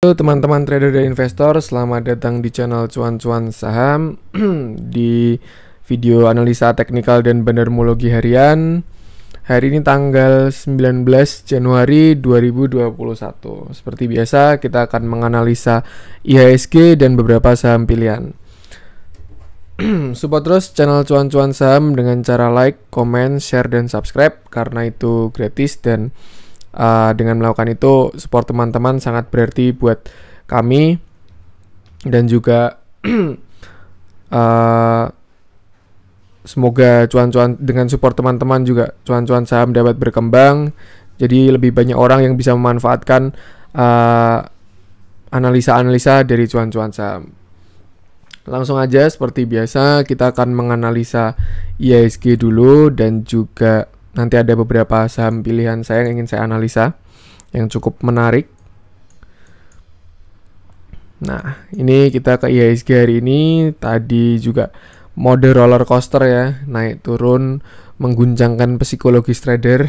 Halo teman-teman trader dan investor, selamat datang di channel cuan-cuan saham Di video analisa teknikal dan bandarmologi harian Hari ini tanggal 19 Januari 2021 Seperti biasa kita akan menganalisa IHSG dan beberapa saham pilihan Support terus channel cuan-cuan saham dengan cara like, comment, share, dan subscribe Karena itu gratis dan uh, dengan melakukan itu support teman-teman sangat berarti buat kami dan juga uh, semoga cuan-cuan dengan support teman-teman juga cuan-cuan saham dapat berkembang jadi lebih banyak orang yang bisa memanfaatkan analisa eh, analisa-analisa dari cuan-cuan saham langsung aja seperti biasa kita akan menganalisa IISG dulu dan juga nanti ada beberapa saham pilihan saya yang ingin saya analisa yang cukup menarik. Nah, ini kita ke IHSG hari ini tadi juga mode roller coaster ya, naik turun mengguncangkan psikologis trader.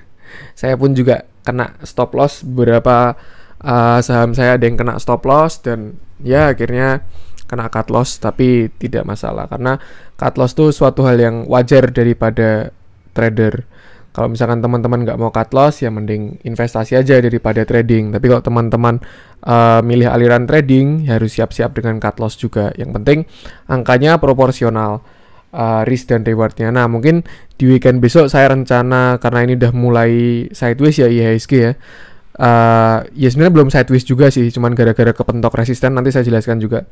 saya pun juga kena stop loss beberapa uh, saham saya ada yang kena stop loss dan ya akhirnya kena cut loss tapi tidak masalah karena cut loss itu suatu hal yang wajar daripada trader kalau misalkan teman-teman nggak mau cut loss, ya mending investasi aja daripada trading. Tapi kalau teman-teman uh, milih aliran trading, ya harus siap-siap dengan cut loss juga. Yang penting angkanya proporsional uh, risk dan rewardnya. Nah mungkin di weekend besok saya rencana karena ini udah mulai sideways ya IHSG ya. Uh, ya sebenarnya belum sideways juga sih, cuman gara-gara kepentok resisten nanti saya jelaskan juga.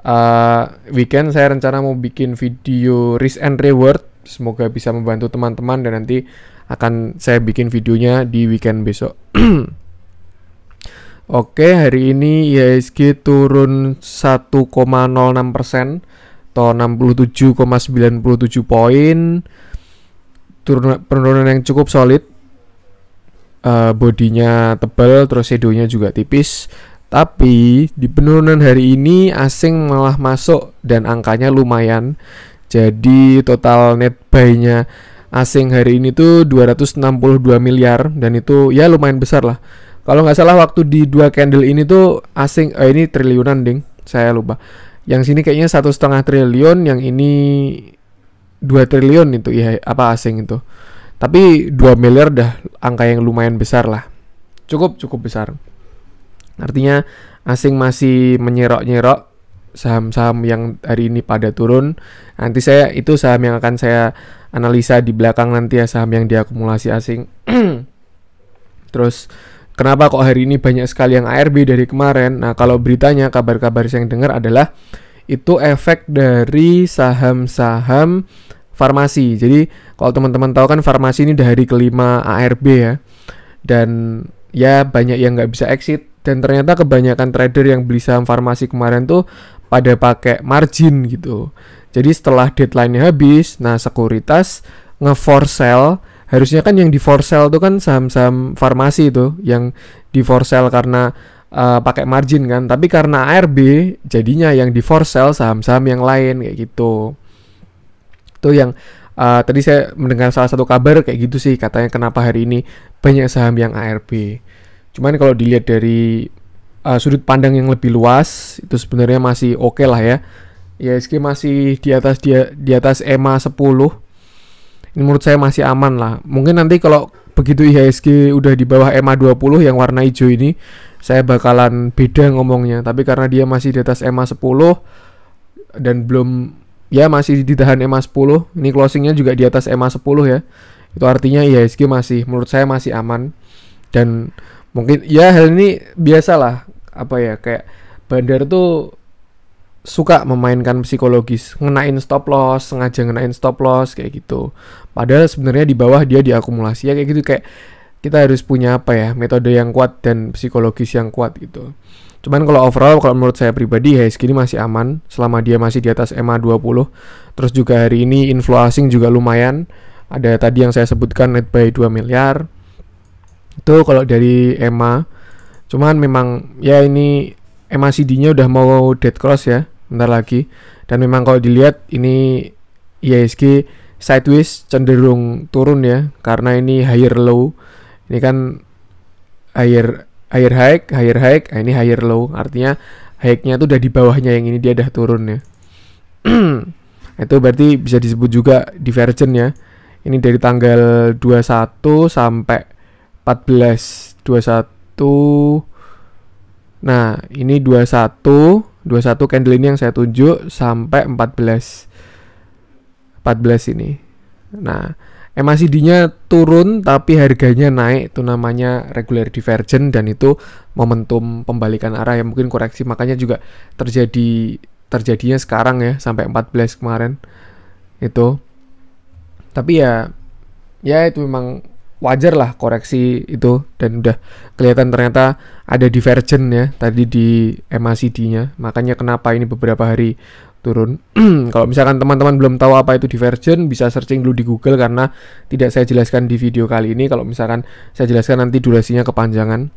Uh, weekend saya rencana mau bikin video risk and reward, semoga bisa membantu teman-teman dan nanti akan saya bikin videonya di weekend besok. Oke, hari ini IHSG turun 1,06% atau 67,97 poin. Turun penurunan yang cukup solid. Uh, bodinya tebal, terus shadow juga tipis. Tapi di penurunan hari ini asing malah masuk dan angkanya lumayan. Jadi total net buy-nya asing hari ini tuh 262 miliar dan itu ya lumayan besar lah. Kalau nggak salah waktu di dua candle ini tuh asing eh, ini triliunan ding, saya lupa. Yang sini kayaknya satu setengah triliun, yang ini 2 triliun itu ya apa asing itu. Tapi 2 miliar dah angka yang lumayan besar lah. Cukup cukup besar. Artinya asing masih menyerok-nyerok saham-saham yang hari ini pada turun. Nanti saya itu saham yang akan saya analisa di belakang nanti ya saham yang diakumulasi asing. Terus kenapa kok hari ini banyak sekali yang ARB dari kemarin? Nah, kalau beritanya kabar-kabar yang dengar adalah itu efek dari saham-saham farmasi. Jadi kalau teman-teman tahu kan farmasi ini dari kelima ARB ya. Dan ya banyak yang nggak bisa exit dan ternyata kebanyakan trader yang beli saham farmasi kemarin tuh pada pakai margin gitu. Jadi setelah deadline-nya habis, nah sekuritas nge-for sell harusnya kan yang di for sell itu kan saham-saham farmasi itu yang di for sell karena uh, pakai margin kan tapi karena ARB jadinya yang di for sale saham-saham yang lain kayak gitu itu yang uh, tadi saya mendengar salah satu kabar kayak gitu sih katanya kenapa hari ini banyak saham yang ARB cuman kalau dilihat dari uh, sudut pandang yang lebih luas itu sebenarnya masih oke okay lah ya. IHSG ya, masih di atas dia di atas EMA 10. Ini menurut saya masih aman lah. Mungkin nanti kalau begitu IHSG udah di bawah EMA 20 yang warna hijau ini saya bakalan beda ngomongnya tapi karena dia masih di atas EMA 10 dan belum ya masih ditahan EMA 10 ini closingnya juga di atas EMA 10 ya itu artinya IHSG masih menurut saya masih aman dan mungkin ya hal ini biasalah apa ya kayak bandar tuh suka memainkan psikologis, ngenain stop loss, sengaja ngenain stop loss kayak gitu. Padahal sebenarnya di bawah dia diakumulasi ya kayak gitu kayak kita harus punya apa ya metode yang kuat dan psikologis yang kuat gitu. Cuman kalau overall kalau menurut saya pribadi ya, HSG ini masih aman selama dia masih di atas ma 20. Terus juga hari ini inflow asing juga lumayan. Ada tadi yang saya sebutkan net buy 2 miliar. Itu kalau dari EMA Cuman memang ya ini MACD-nya udah mau dead cross ya, bentar lagi. Dan memang kalau dilihat ini IHSG sideways cenderung turun ya karena ini higher low. Ini kan higher higher high, higher high, nah ini higher low. Artinya high-nya tuh udah di bawahnya yang ini dia udah turun ya. itu berarti bisa disebut juga divergent ya. Ini dari tanggal 21 sampai 14 21 Nah, ini 21, 21 candle ini yang saya tunjuk sampai 14. 14 ini. Nah, MACD-nya turun tapi harganya naik itu namanya regular divergence dan itu momentum pembalikan arah yang mungkin koreksi makanya juga terjadi terjadinya sekarang ya sampai 14 kemarin itu. Tapi ya ya itu memang wajar lah koreksi itu dan udah kelihatan ternyata ada divergen ya tadi di MACD-nya makanya kenapa ini beberapa hari turun kalau misalkan teman-teman belum tahu apa itu divergen bisa searching dulu di Google karena tidak saya jelaskan di video kali ini kalau misalkan saya jelaskan nanti durasinya kepanjangan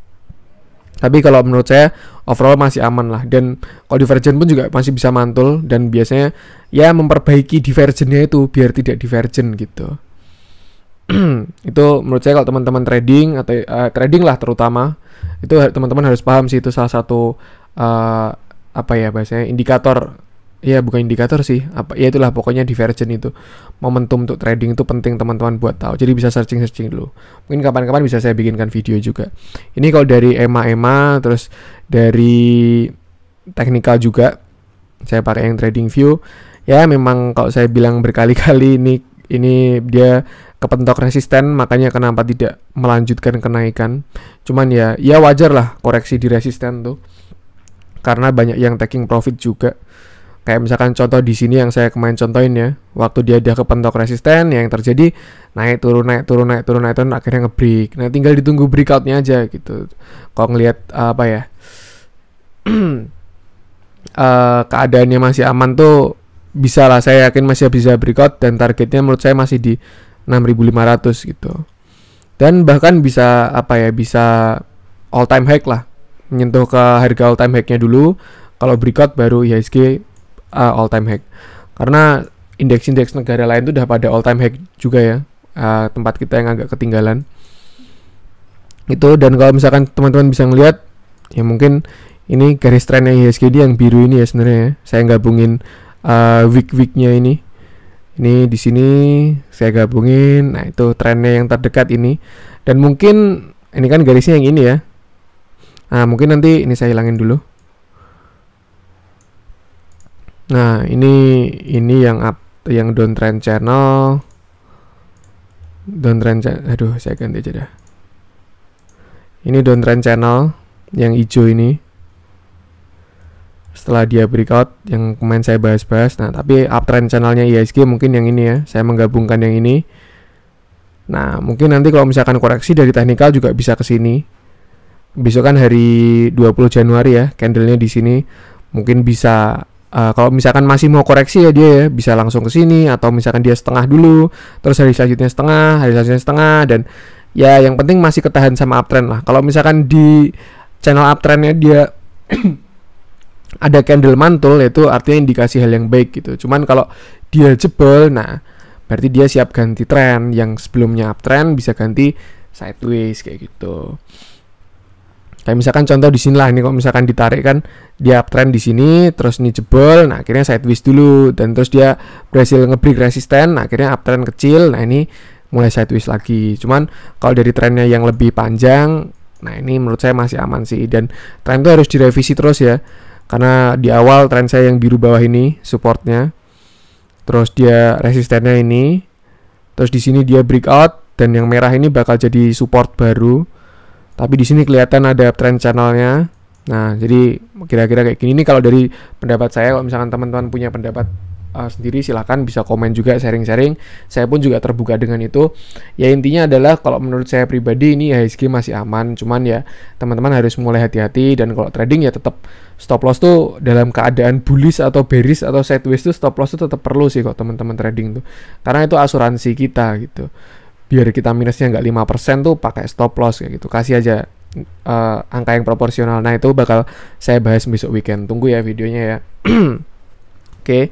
tapi kalau menurut saya overall masih aman lah dan kalau divergen pun juga masih bisa mantul dan biasanya ya memperbaiki divergennya itu biar tidak divergen gitu itu menurut saya kalau teman-teman trading atau uh, trading lah terutama itu teman-teman harus paham sih itu salah satu uh, apa ya bahasanya indikator ya bukan indikator sih apa ya itulah pokoknya divergen itu momentum untuk trading itu penting teman-teman buat tahu jadi bisa searching searching dulu mungkin kapan-kapan bisa saya bikinkan video juga ini kalau dari ema-ema terus dari teknikal juga saya pakai yang trading view ya memang kalau saya bilang berkali-kali ini ini dia kepentok resisten makanya kenapa tidak melanjutkan kenaikan. Cuman ya ya wajar lah koreksi di resisten tuh. Karena banyak yang taking profit juga. Kayak misalkan contoh di sini yang saya kemarin contohin ya, waktu dia ada kepentok resisten ya yang terjadi naik turun naik turun naik turun naik turun akhirnya ngebreak. Nah, tinggal ditunggu breakoutnya aja gitu. Kalau ngelihat apa ya? uh, keadaannya masih aman tuh bisa lah saya yakin masih bisa breakout dan targetnya menurut saya masih di 6500 gitu dan bahkan bisa apa ya bisa all time high lah menyentuh ke harga all time high-nya dulu kalau breakout baru IHSG uh, ah, all time high karena indeks-indeks negara lain itu udah pada all time high juga ya uh, tempat kita yang agak ketinggalan itu dan kalau misalkan teman-teman bisa ngelihat ya mungkin ini garis trennya IHSG yang biru ini ya sebenarnya ya. saya gabungin uh, week-weeknya ini. Ini di sini saya gabungin. Nah, itu trennya yang terdekat ini. Dan mungkin ini kan garisnya yang ini ya. Nah, mungkin nanti ini saya hilangin dulu. Nah, ini ini yang up yang downtrend channel. Downtrend channel. Aduh, saya ganti aja dah. Ini downtrend channel yang hijau ini setelah dia breakout yang kemarin saya bahas-bahas. Nah, tapi uptrend channelnya IHSG e mungkin yang ini ya. Saya menggabungkan yang ini. Nah, mungkin nanti kalau misalkan koreksi dari teknikal juga bisa ke sini. Besok kan hari 20 Januari ya, candlenya di sini mungkin bisa uh, kalau misalkan masih mau koreksi ya dia ya bisa langsung ke sini atau misalkan dia setengah dulu, terus hari selanjutnya setengah, hari selanjutnya setengah dan ya yang penting masih ketahan sama uptrend lah. Kalau misalkan di channel uptrendnya dia ada candle mantul itu artinya indikasi hal yang baik gitu. Cuman kalau dia jebol, nah berarti dia siap ganti tren yang sebelumnya uptrend bisa ganti sideways kayak gitu. Kayak misalkan contoh di sini lah ini kok misalkan ditarik kan dia uptrend di sini terus ini jebol, nah akhirnya sideways dulu dan terus dia berhasil ngebreak resisten, nah akhirnya uptrend kecil, nah ini mulai sideways lagi. Cuman kalau dari trennya yang lebih panjang, nah ini menurut saya masih aman sih dan tren itu harus direvisi terus ya karena di awal tren saya yang biru bawah ini supportnya terus dia resistennya ini terus di sini dia breakout dan yang merah ini bakal jadi support baru tapi di sini kelihatan ada tren channelnya nah jadi kira-kira kayak gini ini kalau dari pendapat saya kalau misalkan teman-teman punya pendapat uh, sendiri silahkan bisa komen juga sharing-sharing saya pun juga terbuka dengan itu ya intinya adalah kalau menurut saya pribadi ini HSG masih aman cuman ya teman-teman harus mulai hati-hati dan kalau trading ya tetap stop loss tuh dalam keadaan bullish atau bearish atau sideways tuh stop loss tuh tetap perlu sih kok teman-teman trading tuh karena itu asuransi kita gitu biar kita minusnya nggak 5% tuh pakai stop loss kayak gitu kasih aja uh, angka yang proporsional nah itu bakal saya bahas besok weekend tunggu ya videonya ya oke okay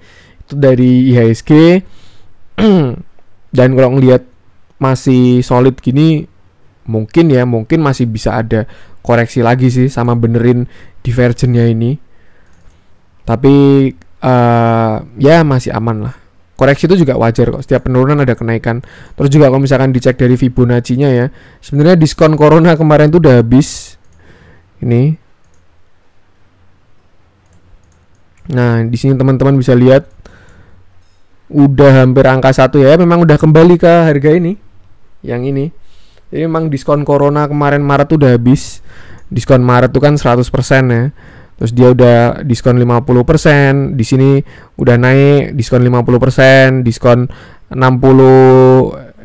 dari IHSG dan kalau ngelihat masih solid gini mungkin ya mungkin masih bisa ada koreksi lagi sih sama benerin divergennya ini tapi uh, ya masih aman lah koreksi itu juga wajar kok setiap penurunan ada kenaikan terus juga kalau misalkan dicek dari Fibonacci-nya ya sebenarnya diskon corona kemarin itu udah habis ini nah di sini teman-teman bisa lihat udah hampir angka satu ya memang udah kembali ke harga ini yang ini jadi memang diskon corona kemarin Maret udah habis diskon Maret tuh kan 100% ya terus dia udah diskon 50% di sini udah naik diskon 50% diskon 60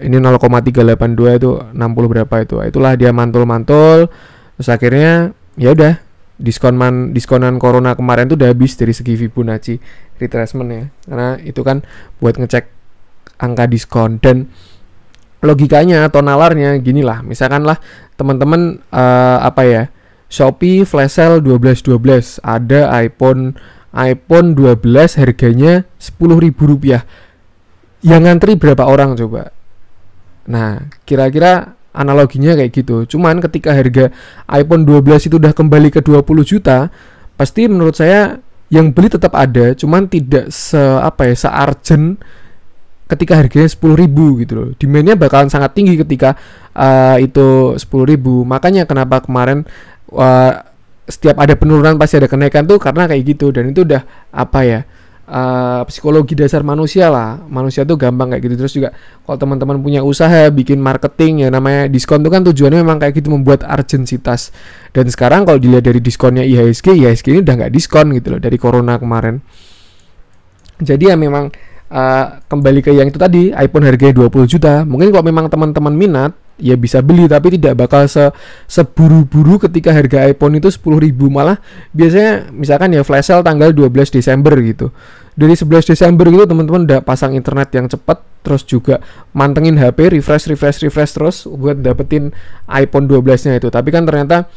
ini 0,382 itu 60 berapa itu itulah dia mantul-mantul terus akhirnya ya udah man, diskonan corona kemarin tuh udah habis dari segi Fibonacci retracement ya karena itu kan buat ngecek angka diskon dan logikanya atau nalarnya gini lah misalkan lah teman-teman uh, apa ya Shopee flash sale 1212 ada iPhone iPhone 12 harganya 10.000 rupiah yang ngantri berapa orang coba nah kira-kira analoginya kayak gitu. Cuman ketika harga iPhone 12 itu udah kembali ke 20 juta, pasti menurut saya yang beli tetap ada, cuman tidak se apa ya, searjen ketika harganya 10.000 gitu loh. Demandnya bakalan sangat tinggi ketika uh, itu 10.000. Makanya kenapa kemarin uh, setiap ada penurunan pasti ada kenaikan tuh karena kayak gitu dan itu udah apa ya? uh, psikologi dasar manusia lah. Manusia tuh gampang kayak gitu. Terus juga kalau teman-teman punya usaha bikin marketing ya namanya diskon tuh kan tujuannya memang kayak gitu membuat urgensitas. Dan sekarang kalau dilihat dari diskonnya IHSG, IHSG ini udah nggak diskon gitu loh dari corona kemarin. Jadi ya memang uh, kembali ke yang itu tadi, iPhone harganya 20 juta. Mungkin kalau memang teman-teman minat ya bisa beli tapi tidak bakal se seburu-buru ketika harga iPhone itu 10.000 malah biasanya misalkan ya flash sale tanggal 12 Desember gitu dari 11 Desember gitu teman-teman udah pasang internet yang cepat terus juga mantengin HP refresh refresh refresh terus buat dapetin iPhone 12 nya itu tapi kan ternyata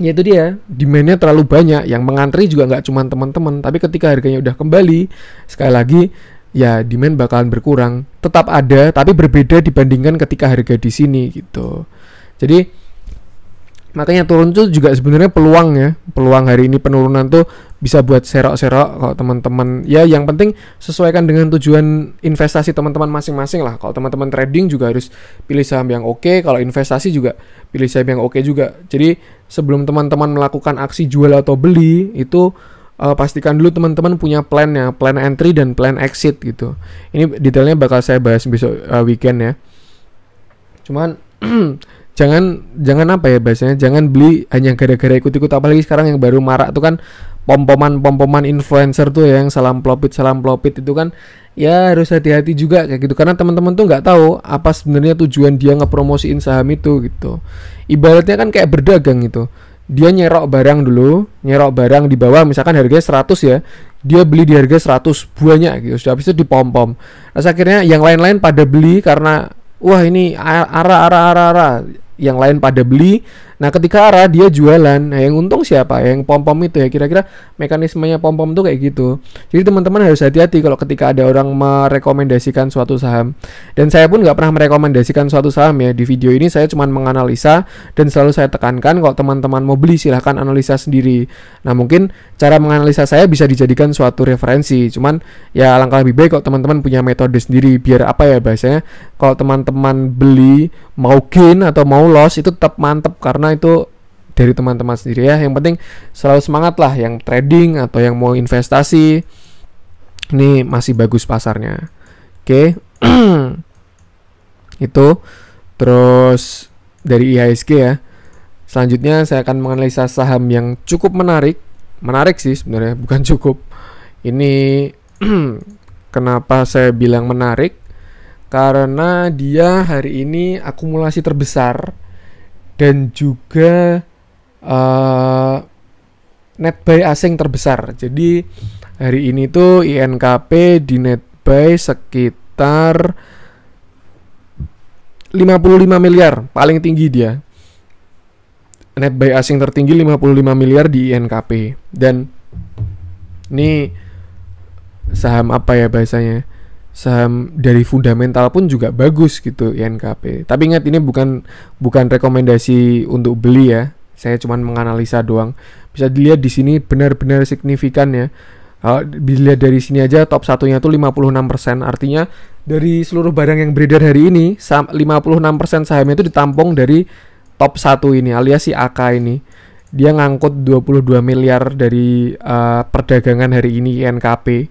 ya itu dia demandnya terlalu banyak yang mengantri juga nggak cuma teman-teman tapi ketika harganya udah kembali sekali lagi ya demand bakalan berkurang tetap ada tapi berbeda dibandingkan ketika harga di sini gitu jadi makanya turun tuh juga sebenarnya peluang ya peluang hari ini penurunan tuh bisa buat serok-serok kalau teman-teman ya yang penting sesuaikan dengan tujuan investasi teman-teman masing-masing lah kalau teman-teman trading juga harus pilih saham yang oke okay. kalau investasi juga pilih saham yang oke okay juga jadi sebelum teman-teman melakukan aksi jual atau beli itu uh, pastikan dulu teman-teman punya plan ya plan entry dan plan exit gitu ini detailnya bakal saya bahas besok uh, weekend ya cuman jangan jangan apa ya bahasanya jangan beli hanya gara-gara ikut-ikut apalagi sekarang yang baru marak tuh kan pompoman pompoman influencer tuh ya yang salam plopit salam plopit itu kan ya harus hati-hati juga kayak gitu karena teman-teman tuh nggak tahu apa sebenarnya tujuan dia ngepromosiin saham itu gitu ibaratnya kan kayak berdagang gitu dia nyerok barang dulu nyerok barang di bawah misalkan harganya 100 ya dia beli di harga 100 buahnya gitu sudah habis itu pom. terus akhirnya yang lain-lain pada beli karena wah ini arah arah arah arah. yang lain pada beli Nah, ketika arah dia jualan, nah yang untung siapa? Yang pom-pom itu ya. Kira-kira mekanismenya pom-pom itu kayak gitu. Jadi teman-teman harus hati-hati kalau ketika ada orang merekomendasikan suatu saham. Dan saya pun nggak pernah merekomendasikan suatu saham ya. Di video ini saya cuma menganalisa dan selalu saya tekankan kalau teman-teman mau beli silahkan analisa sendiri. Nah, mungkin cara menganalisa saya bisa dijadikan suatu referensi. Cuman ya langkah lebih baik kalau teman-teman punya metode sendiri biar apa ya bahasanya kalau teman-teman beli mau gain atau mau loss itu tetap mantep karena itu dari teman-teman sendiri ya. Yang penting selalu semangat lah yang trading atau yang mau investasi. Ini masih bagus pasarnya. Oke. Okay. itu terus dari IHSG ya. Selanjutnya saya akan menganalisa saham yang cukup menarik. Menarik sih sebenarnya, bukan cukup. Ini kenapa saya bilang menarik? Karena dia hari ini akumulasi terbesar dan juga uh, eh, net buy asing terbesar. Jadi hari ini tuh INKP di net buy sekitar 55 miliar, paling tinggi dia. Net buy asing tertinggi 55 miliar di INKP dan ini saham apa ya bahasanya? saham dari fundamental pun juga bagus gitu INKP. Tapi ingat ini bukan bukan rekomendasi untuk beli ya. Saya cuma menganalisa doang. Bisa dilihat di sini benar-benar signifikan ya. Kalau dilihat dari sini aja top satunya itu 56%. Artinya dari seluruh barang yang beredar hari ini 56% sahamnya itu ditampung dari top satu ini alias si AK ini. Dia ngangkut 22 miliar dari uh, perdagangan hari ini INKP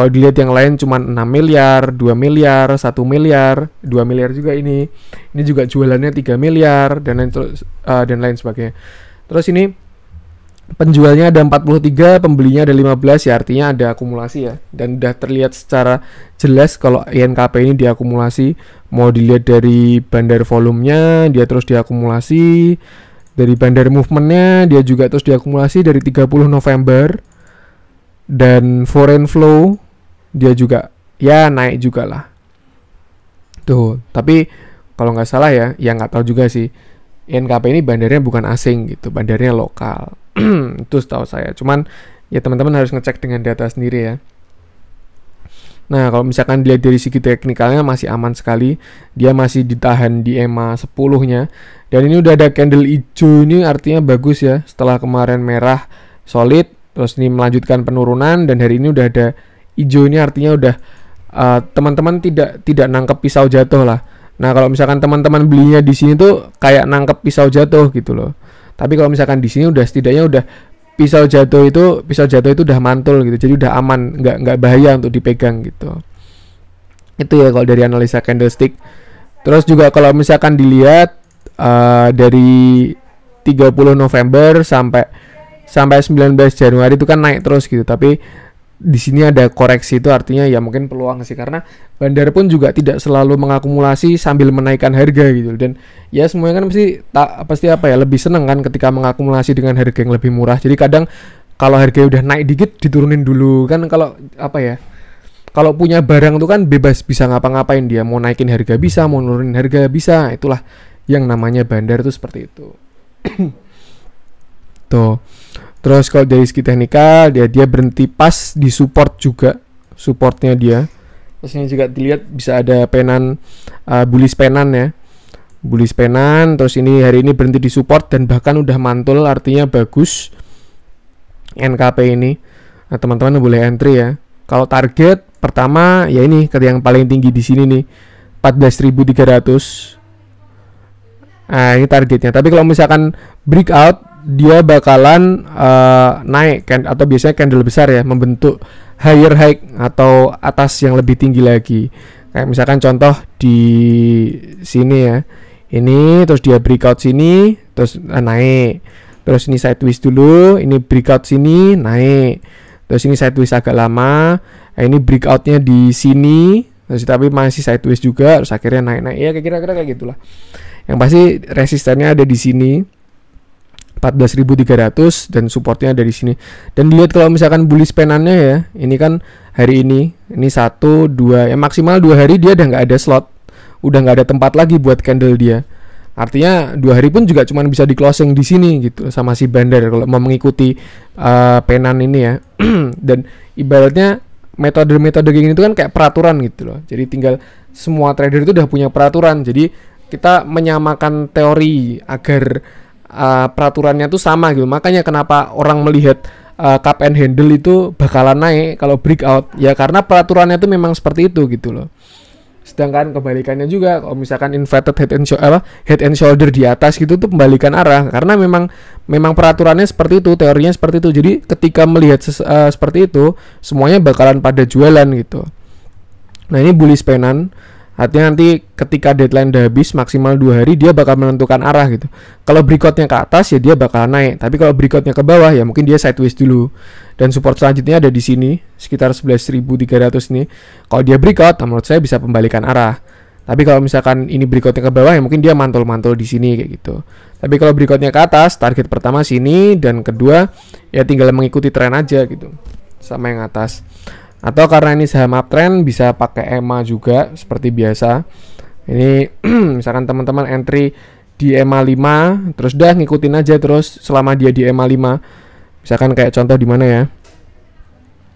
kalau dilihat yang lain cuma 6 miliar, 2 miliar, 1 miliar, 2 miliar juga ini. Ini juga jualannya 3 miliar dan lain uh, dan lain sebagainya. Terus ini penjualnya ada 43, pembelinya ada 15 ya artinya ada akumulasi ya dan udah terlihat secara jelas kalau INKP ini diakumulasi mau dilihat dari bandar volumenya dia terus diakumulasi dari bandar movementnya dia juga terus diakumulasi dari 30 November dan foreign flow dia juga ya naik juga lah tuh tapi kalau nggak salah ya ya nggak tahu juga sih NKP ini bandarnya bukan asing gitu bandarnya lokal itu setahu saya cuman ya teman-teman harus ngecek dengan data sendiri ya Nah, kalau misalkan dilihat dari segi teknikalnya masih aman sekali. Dia masih ditahan di EMA 10-nya. Dan ini udah ada candle hijau ini artinya bagus ya. Setelah kemarin merah solid, terus ini melanjutkan penurunan dan hari ini udah ada hijau ini artinya udah eh, teman-teman uh, tidak tidak nangkep pisau jatuh lah. Nah kalau misalkan teman-teman belinya di sini tuh kayak nangkep pisau jatuh gitu loh. Tapi kalau misalkan di sini udah setidaknya udah pisau jatuh itu pisau jatuh itu udah mantul gitu. Jadi udah aman, nggak nggak bahaya untuk dipegang gitu. Itu ya kalau dari analisa candlestick. Terus juga kalau misalkan dilihat uh, dari 30 November sampai sampai 19 Januari itu kan naik terus gitu. Tapi di sini ada koreksi itu artinya ya mungkin peluang sih karena bandar pun juga tidak selalu mengakumulasi sambil menaikkan harga gitu dan ya semuanya kan pasti tak pasti apa ya lebih seneng kan ketika mengakumulasi dengan harga yang lebih murah jadi kadang kalau harga udah naik dikit diturunin dulu kan kalau apa ya kalau punya barang tuh kan bebas bisa ngapa-ngapain dia mau naikin harga bisa mau nurunin harga bisa itulah yang namanya bandar itu seperti itu tuh Terus kalau dari segi teknikal dia dia berhenti pas di support juga supportnya dia. Terus ini juga dilihat bisa ada penan uh, eh, bulis penan ya. Bulis penan terus ini hari ini berhenti di support dan bahkan udah mantul artinya bagus. NKP ini. Nah, teman-teman boleh entry ya. Kalau target pertama ya ini ke yang paling tinggi di sini nih 14.300. Nah, ini targetnya. Tapi kalau misalkan breakout dia bakalan uh, naik kan atau biasanya candle besar ya membentuk higher high atau atas yang lebih tinggi lagi. Kayak misalkan contoh di sini ya. Ini terus dia breakout sini terus uh, naik. Terus ini sideways dulu, ini breakout sini naik. Terus ini sideways agak lama. Nah, ini breakoutnya di sini terus tapi masih sideways juga terus akhirnya naik-naik ya kira-kira kayak gitulah yang pasti resistennya ada di sini 14.300 dan supportnya dari sini. Dan dilihat kalau misalkan bullish penannya ya, ini kan hari ini, ini satu dua ya maksimal dua hari dia udah nggak ada slot, udah nggak ada tempat lagi buat candle dia. Artinya dua hari pun juga cuma bisa di closing di sini gitu sama si bandar kalau mau mengikuti uh, penan ini ya. dan ibaratnya metode-metode gini itu kan kayak peraturan gitu loh. Jadi tinggal semua trader itu udah punya peraturan. Jadi kita menyamakan teori agar uh, peraturannya tuh sama gitu. Makanya kenapa orang melihat uh, cup and handle itu bakalan naik kalau breakout ya karena peraturannya tuh memang seperti itu gitu loh sedangkan kebalikannya juga kalau misalkan inverted head and shoulder head and shoulder di atas gitu tuh pembalikan arah karena memang memang peraturannya seperti itu teorinya seperti itu jadi ketika melihat uh, seperti itu semuanya bakalan pada jualan gitu nah ini bullish pennant Artinya nanti ketika deadline udah habis maksimal dua hari dia bakal menentukan arah gitu. Kalau berikutnya ke atas ya dia bakal naik. Tapi kalau berikutnya ke bawah ya mungkin dia sideways dulu. Dan support selanjutnya ada di sini sekitar 11.300 ini. Kalau dia breakout, menurut saya bisa pembalikan arah. Tapi kalau misalkan ini berikutnya ke bawah ya mungkin dia mantul-mantul di sini kayak gitu. Tapi kalau berikutnya ke atas, target pertama sini dan kedua ya tinggal mengikuti tren aja gitu. Sama yang atas. Atau karena ini saham uptrend bisa pakai EMA juga seperti biasa. Ini misalkan teman-teman entry di EMA 5 terus udah ngikutin aja terus selama dia di EMA 5. Misalkan kayak contoh di mana ya?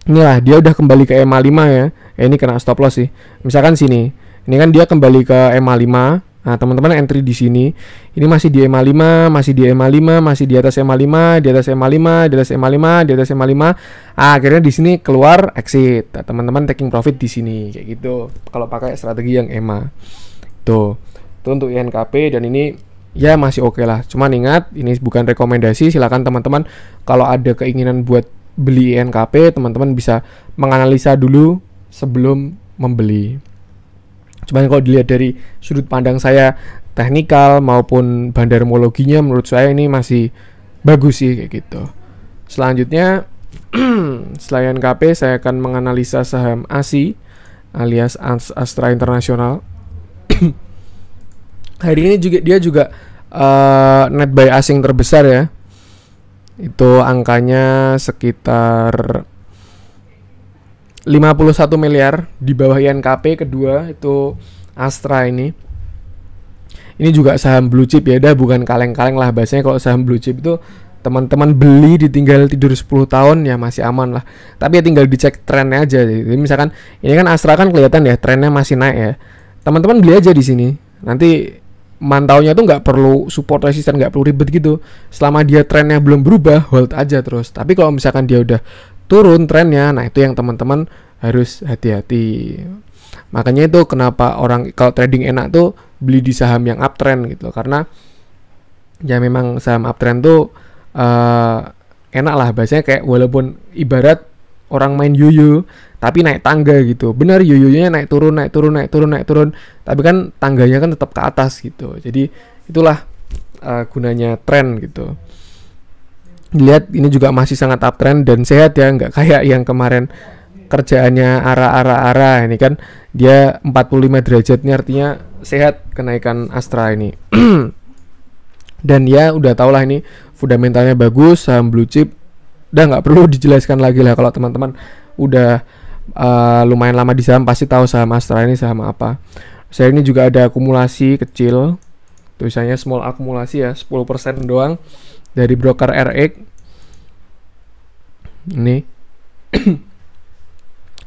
Inilah dia udah kembali ke EMA 5 ya. Eh, ini kena stop loss sih. Misalkan sini. Ini kan dia kembali ke EMA 5 Nah, teman-teman entry di sini, ini masih di EMA 5, masih di EMA 5, masih di atas EMA 5, di atas EMA 5, di atas EMA 5, di atas EMA 5. Nah, akhirnya di sini keluar exit. Nah, teman-teman taking profit di sini kayak gitu. Kalau pakai strategi yang EMA. Tuh. Itu untuk INKP dan ini ya masih oke okay lah. Cuman ingat ini bukan rekomendasi, silakan teman-teman kalau ada keinginan buat beli INKP, teman-teman bisa menganalisa dulu sebelum membeli cuma kalau dilihat dari sudut pandang saya teknikal maupun bandarmologinya menurut saya ini masih bagus sih kayak gitu. Selanjutnya selain KP saya akan menganalisa saham ASI alias Astra Internasional. Hari ini juga dia juga uh, net buy asing terbesar ya. Itu angkanya sekitar 51 miliar di bawah INKP kedua itu Astra ini. Ini juga saham blue chip ya, dah bukan kaleng-kaleng lah bahasanya kalau saham blue chip itu teman-teman beli ditinggal tidur 10 tahun ya masih aman lah. Tapi ya tinggal dicek trennya aja. Jadi misalkan ini kan Astra kan kelihatan ya trennya masih naik ya. Teman-teman beli aja di sini. Nanti mantaunya tuh nggak perlu support resisten nggak perlu ribet gitu selama dia trennya belum berubah hold aja terus tapi kalau misalkan dia udah turun trennya. Nah, itu yang teman-teman harus hati-hati. Makanya itu kenapa orang kalau trading enak tuh beli di saham yang uptrend gitu karena ya memang saham uptrend tuh uh, enak lah bahasanya kayak walaupun ibarat orang main yoyo tapi naik tangga gitu benar yoyonya naik turun naik turun naik turun naik turun tapi kan tangganya kan tetap ke atas gitu jadi itulah uh, gunanya tren gitu Lihat ini juga masih sangat uptrend dan sehat ya, nggak kayak yang kemarin kerjaannya arah-arah-arah ini kan dia 45 derajat ini artinya sehat kenaikan Astra ini. dan ya udah tau lah ini fundamentalnya bagus, saham blue chip udah nggak perlu dijelaskan lagi lah kalau teman-teman udah uh, lumayan lama di saham pasti tahu saham Astra ini saham apa. Saya ini juga ada akumulasi kecil, tulisannya small akumulasi ya, 10% doang dari broker RX ini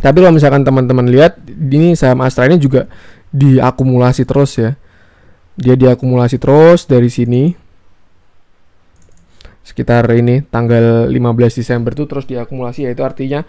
tapi kalau misalkan teman-teman lihat ini saham Astra ini juga diakumulasi terus ya dia diakumulasi terus dari sini sekitar ini tanggal 15 Desember itu terus diakumulasi yaitu artinya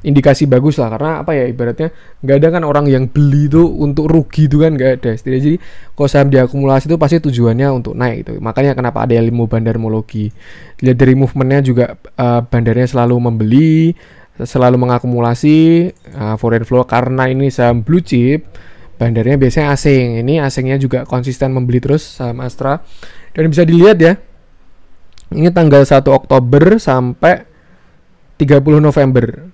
indikasi bagus lah karena apa ya ibaratnya nggak ada kan orang yang beli itu untuk rugi itu kan nggak ada jadi kalau saham diakumulasi itu pasti tujuannya untuk naik tuh. Gitu. makanya kenapa ada yang ilmu bandarmologi lihat dari movementnya juga uh, bandarnya selalu membeli selalu mengakumulasi uh, eh, foreign flow karena ini saham blue chip bandarnya biasanya asing ini asingnya juga konsisten membeli terus saham Astra dan bisa dilihat ya ini tanggal 1 Oktober sampai 30 November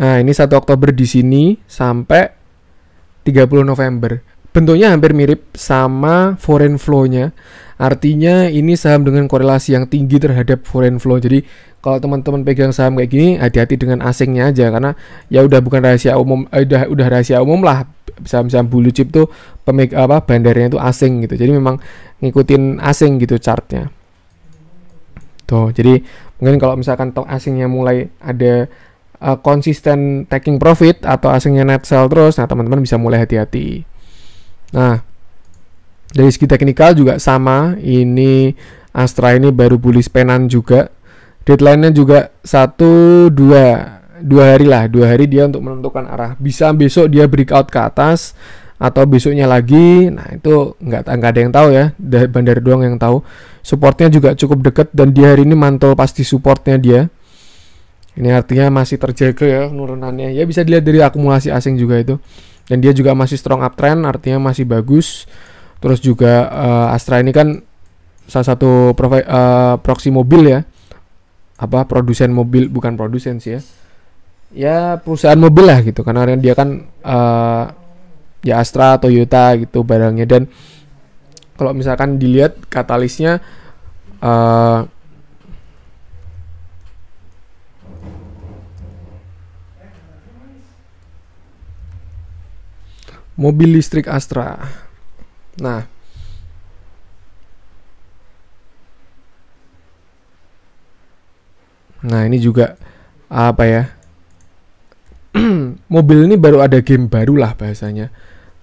Nah, ini 1 Oktober di sini sampai 30 November. Bentuknya hampir mirip sama foreign flow-nya. Artinya ini saham dengan korelasi yang tinggi terhadap foreign flow. Jadi kalau teman-teman pegang saham kayak gini, hati-hati dengan asingnya aja karena ya udah bukan rahasia umum, eh, udah udah rahasia umum lah saham-saham blue chip tuh pemik apa bandarnya itu asing gitu. Jadi memang ngikutin asing gitu chartnya. Tuh, jadi mungkin kalau misalkan asingnya mulai ada uh, konsisten taking profit atau asingnya net sell terus, nah teman-teman bisa mulai hati-hati. Nah, dari segi teknikal juga sama, ini Astra ini baru bullish penan juga. Deadline-nya juga 1 2 dua hari lah, dua hari dia untuk menentukan arah. Bisa besok dia breakout ke atas atau besoknya lagi. Nah, itu nggak nggak ada yang tahu ya, bandar doang yang tahu. Supportnya juga cukup deket dan di hari ini mantul pasti supportnya dia ini artinya masih terjaga ya penurunannya. Ya bisa dilihat dari akumulasi asing juga itu. Dan dia juga masih strong uptrend, artinya masih bagus. Terus juga uh, Astra ini kan salah satu uh, proxy mobil ya. Apa produsen mobil bukan produsen sih ya. Ya perusahaan mobil lah gitu karena dia kan uh, ya Astra, Toyota gitu barangnya dan kalau misalkan dilihat katalisnya uh, mobil listrik Astra. Nah, nah ini juga apa ya? mobil ini baru ada game baru lah bahasanya.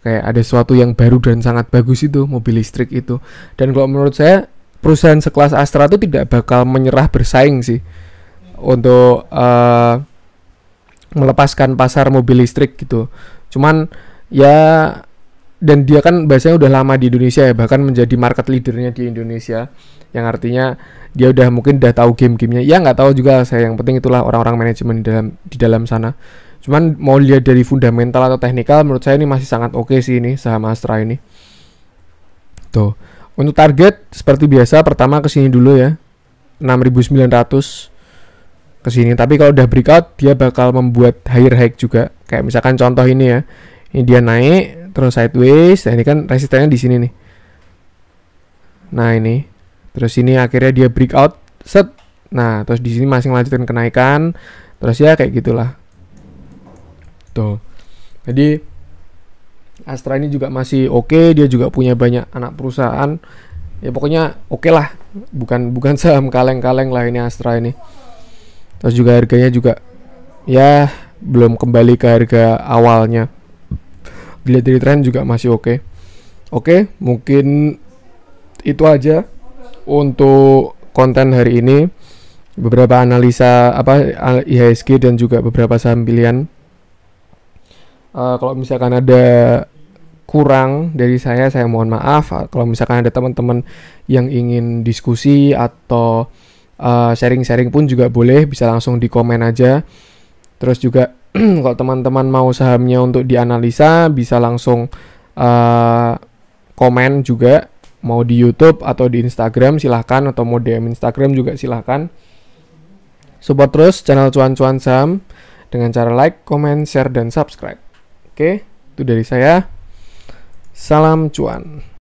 Kayak ada sesuatu yang baru dan sangat bagus itu mobil listrik itu. Dan kalau menurut saya perusahaan sekelas Astra itu tidak bakal menyerah bersaing sih untuk uh, melepaskan pasar mobil listrik gitu. Cuman ya dan dia kan biasanya udah lama di Indonesia ya bahkan menjadi market leadernya di Indonesia yang artinya dia udah mungkin udah tahu game-gamenya ya nggak tahu juga saya yang penting itulah orang-orang manajemen di dalam di dalam sana cuman mau lihat dari fundamental atau teknikal menurut saya ini masih sangat oke okay sih ini saham Astra ini tuh untuk target seperti biasa pertama kesini dulu ya 6900 kesini tapi kalau udah breakout dia bakal membuat higher high juga kayak misalkan contoh ini ya ini dia naik, terus sideways. Nah, ini kan resistennya di sini nih. Nah, ini. Terus ini akhirnya dia breakout set. Nah, terus di sini masih lanjutin kenaikan. Terus ya kayak gitulah. Tuh. Jadi Astra ini juga masih oke, okay. dia juga punya banyak anak perusahaan. Ya pokoknya oke okay lah. Bukan bukan saham kaleng-kaleng lah ini Astra ini. Terus juga harganya juga ya belum kembali ke harga awalnya dilihat dari tren juga masih oke okay. oke okay, mungkin itu aja untuk konten hari ini beberapa analisa apa IHSG dan juga beberapa saham pilihan uh, kalau misalkan ada kurang dari saya, saya mohon maaf. Kalau misalkan ada teman-teman yang ingin diskusi atau eh, sharing-sharing uh, -sharing pun juga boleh, bisa langsung di komen aja. Terus juga kalau teman-teman mau sahamnya untuk dianalisa bisa langsung uh, komen juga mau di YouTube atau di Instagram silahkan atau mau DM Instagram juga silahkan support terus channel cuan-cuan saham dengan cara like, komen, share, dan subscribe. Oke, itu dari saya. Salam cuan.